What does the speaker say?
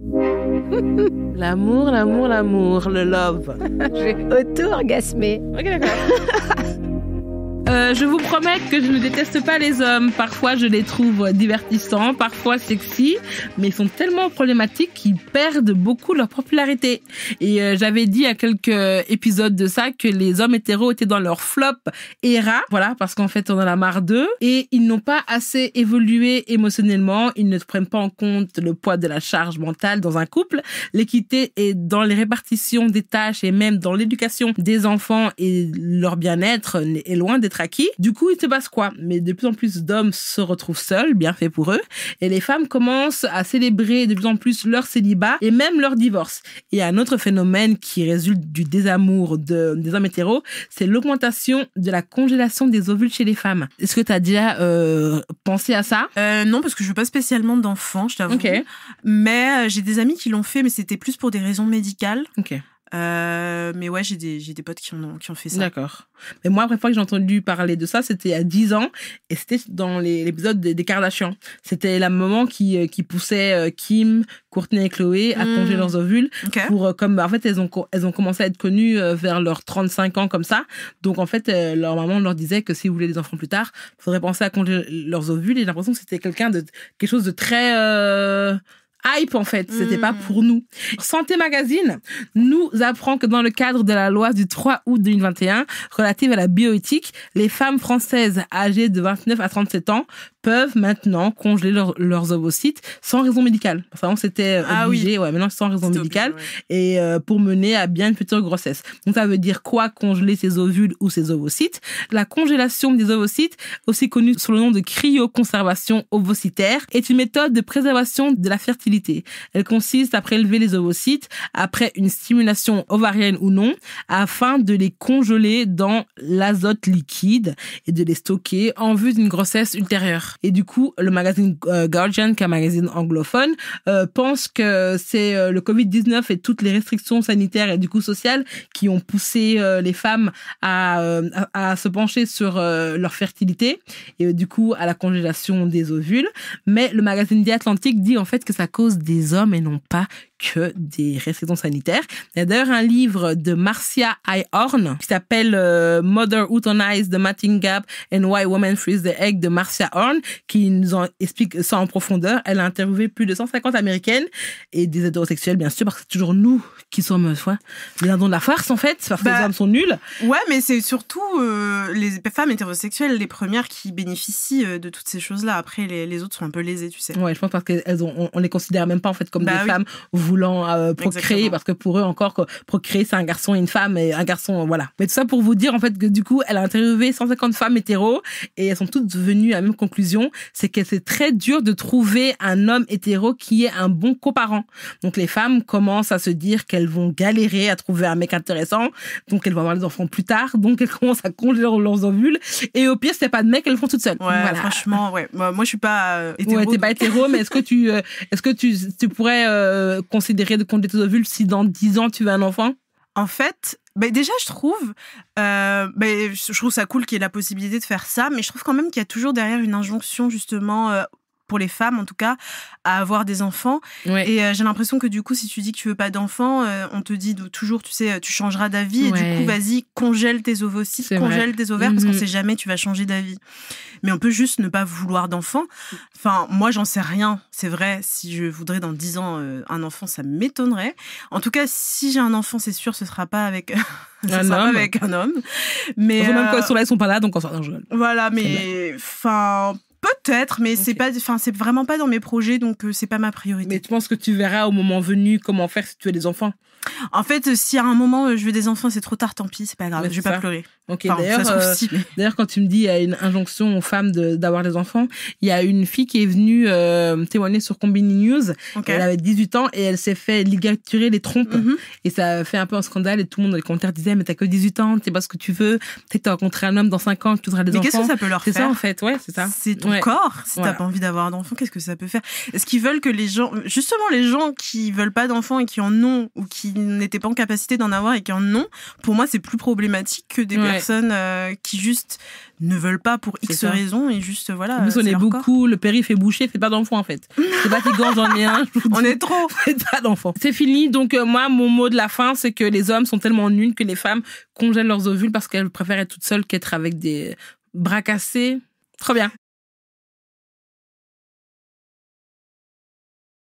L'amour, l'amour, l'amour, le love. J'ai auto-orgasmé. Ok, d'accord. Euh, je vous promets que je ne déteste pas les hommes. Parfois, je les trouve divertissants, parfois sexy, mais ils sont tellement problématiques qu'ils perdent beaucoup leur popularité. Et euh, j'avais dit à quelques épisodes de ça que les hommes hétéros étaient dans leur flop era, voilà, parce qu'en fait, on en a marre d'eux, et ils n'ont pas assez évolué émotionnellement, ils ne prennent pas en compte le poids de la charge mentale dans un couple. L'équité est dans les répartitions des tâches et même dans l'éducation des enfants et leur bien-être est loin d'être du coup, il se passe quoi Mais de plus en plus d'hommes se retrouvent seuls, bien fait pour eux, et les femmes commencent à célébrer de plus en plus leur célibat et même leur divorce. Et un autre phénomène qui résulte du désamour des hommes hétéros, c'est l'augmentation de la congélation des ovules chez les femmes. Est-ce que tu as déjà euh, pensé à ça euh, Non, parce que je veux pas spécialement d'enfants, je t'avoue. Mais euh, j'ai des amis qui l'ont fait, mais c'était plus pour des raisons médicales. Euh, mais ouais, j'ai des, j'ai des potes qui, ont, qui ont fait ça. D'accord. Mais moi, la première fois que j'ai entendu parler de ça, c'était à 10 ans et c'était dans l'épisode des, des Kardashians. C'était la maman qui, euh, qui poussait euh, Kim, Courtney et Chloé à hmm. congeler leurs ovules. Pour, comme, bah, en fait, elles ont, elles ont commencé à être connues vers leurs 35 ans comme ça. Donc, en fait, leur maman leur disait que si vous voulez des enfants plus tard, il faudrait penser à congeler leurs ovules. Et j'ai l'impression que c'était quelqu'un de quelque chose de très hype en fait, c'était pas mm. pour nous. Santé Magazine nous apprend que dans le cadre de la loi du 3 août 2021 relative à la bioéthique, les femmes françaises âgées de 29 à 37 ans peuvent maintenant congeler leurs ovocytes sans raison médicale. Enfin, avant, c'était euh, ah obligé, oui. ouais, maintenant sans raison médicale et euh, pour mener à bien une future grossesse. Donc ça veut dire quoi congeler ses ovules ou ses ovocytes La congélation des ovocytes, aussi connue sous le nom de cryoconservation ovocytaire, est une méthode de préservation de la fertilité. Elle consiste à prélever les ovocytes après une stimulation ovarienne ou non afin de les congeler dans l'azote liquide et de les stocker en vue d'une grossesse ultérieure. Et du coup, le magazine euh, Guardian, qui est un magazine anglophone, euh, pense que c'est euh, le Covid-19 et toutes les restrictions sanitaires et du coup sociales qui ont poussé les femmes à, à, se pencher sur leur fertilité et du coup à la congélation des ovules. Mais le magazine The Atlantic dit en fait que ça cause des hommes et non pas que des restrictions sanitaires. Il y a d'ailleurs un livre de Marcia Ihorn qui s'appelle euh, Mother Euthanized, The Matting Gap and Why Women Freeze the Egg de Marcia Horn qui nous en explique ça en profondeur. Elle a interviewé plus de 150 américaines et des hétérosexuels, bien sûr, parce que c'est toujours nous qui sommes, soit les de la farce, en fait, parce que les bah, hommes sont nuls. Ouais, mais c'est surtout euh, les femmes hétérosexuelles, les premières qui bénéficient euh, de toutes ces choses-là. Après, les, autres sont un peu lésées, tu sais. Ouais, je pense parce qu'elles on, les considère même pas, en fait, comme bah des femmes voulant euh, procréer, parce que pour eux encore, procréer, c'est un garçon et une femme, et un garçon, euh, voilà. Mais tout ça pour vous dire, en fait, que du coup, elle a interviewé 150 femmes hétéros, et elles sont toutes venues à la même conclusion, c'est que c'est très dur de trouver un homme hétéro qui est un bon coparent. Donc les femmes commencent à se dire qu'elles vont galérer à trouver un mec intéressant, donc elles vont avoir des enfants plus tard, donc elles commencent à congeler leurs ovules, et au pire, c'est pas de mec, elles le font toutes seules. Ouais, franchement, ouais. Moi, je suis pas euh, hétéro. Ouais, t'es pas hétéro, mais est-ce que tu, est-ce que tu, tu pourrais considérer de compter tes ovules si dans 10 ans tu veux un enfant En fait, ben, déjà, je trouve, euh, ben, je trouve ça cool qu'il y ait la possibilité de faire ça, mais je trouve quand même qu'il y a toujours derrière une injonction, justement, euh, pour les femmes en tout cas, à avoir des enfants. Et euh, j'ai l'impression que du coup, si tu dis que tu veux pas d'enfants, euh, on te dit toujours, tu sais, euh, tu changeras d'avis et du coup, vas-y, congèle tes ovocytes, congèle tes ovaires, parce qu'on mm-hmm. sait jamais, tu vas changer d'avis. Mais on peut juste ne pas vouloir d'enfants. Enfin, moi, j'en sais rien. C'est vrai, si je voudrais dans 10 ans un enfant, ça m'étonnerait. En tout cas, si j'ai un enfant, c'est sûr, ce sera pas avec. un homme. Pas avec un homme. Mais. Même quand sont là, sont pas là, donc on... Voilà, mais. Enfin Peut-être, mais c'est pas, enfin, c'est vraiment pas dans mes projets, donc euh, c'est pas ma priorité. Mais tu penses que tu verras au moment venu comment faire si tu as des enfants En fait, euh, si à un moment euh, je veux des enfants, c'est trop tard, tant pis, c'est pas grave, je vais pas pleurer. d'ailleurs, quand tu me dis il y a une injonction aux femmes d'avoir des enfants, il y a une fille qui est venue témoigner sur Combini News. Elle avait 18 ans et elle s'est fait ligaturer les trompes mhm. et ça a fait un peu un scandale et tout le monde dans les commentaires disait mais t'as que 18 ans, t'es pas ce que tu veux, peut-être t'as rencontré un homme dans 5 ans, tu voudras des enfants. Mais qu'est-ce que ça peut leur faire C'est ça en fait, ouais, c'est ça encore, corps. Si t'as pas envie d'avoir d'enfants, qu'est-ce que ça peut faire Est-ce qu'ils veulent que les gens, justement les gens qui veulent pas d'enfants et qui en ont ou qui n'étaient pas en capacité d'en avoir et qui en ont, pour moi c'est plus problématique que des personnes euh, qui juste ne veulent pas pour X raisons et juste voilà. Nous on est beaucoup, le périph' est bouché, fait pas d'enfants en fait. C'est pas j'en ai un. on est trop. Faites pas d'enfants. C'est fini. Donc euh, moi mon mot de la fin c'est que les hommes sont tellement nuls que les femmes congèlent leurs ovules parce qu'elles préfèrent être toutes seules qu'être avec des bras cassés. Trop bien.